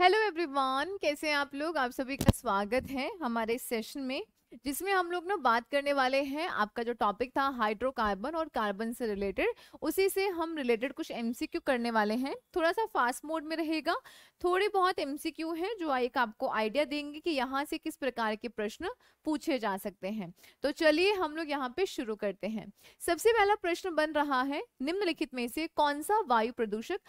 hello everyone कैसे हैं आप लोग आप सभी का स्वागत है हमारे सेशन में जिसमें हम लोग ना बात करने वाले हैं आपका जो टॉपिक था हाइड्रोकार्बन और कार्बन से रिलेटेड उसी से हम रिलेटेड कुछ एमसीक्यू करने वाले हैं थोड़ा सा फास्ट मोड में रहेगा थोड़े बहुत एमसीक्यू हैं जो एक आपको आइडिया देंगे कि यहाँ से किस प्रकार के प्रश्न पूछे जा सकते हैं तो चलिए हम लोग यहाँ पे शुरू करते हैं सबसे पहला प्रश्न बन रहा है निम्नलिखित में से कौन सा वायु प्रदूषक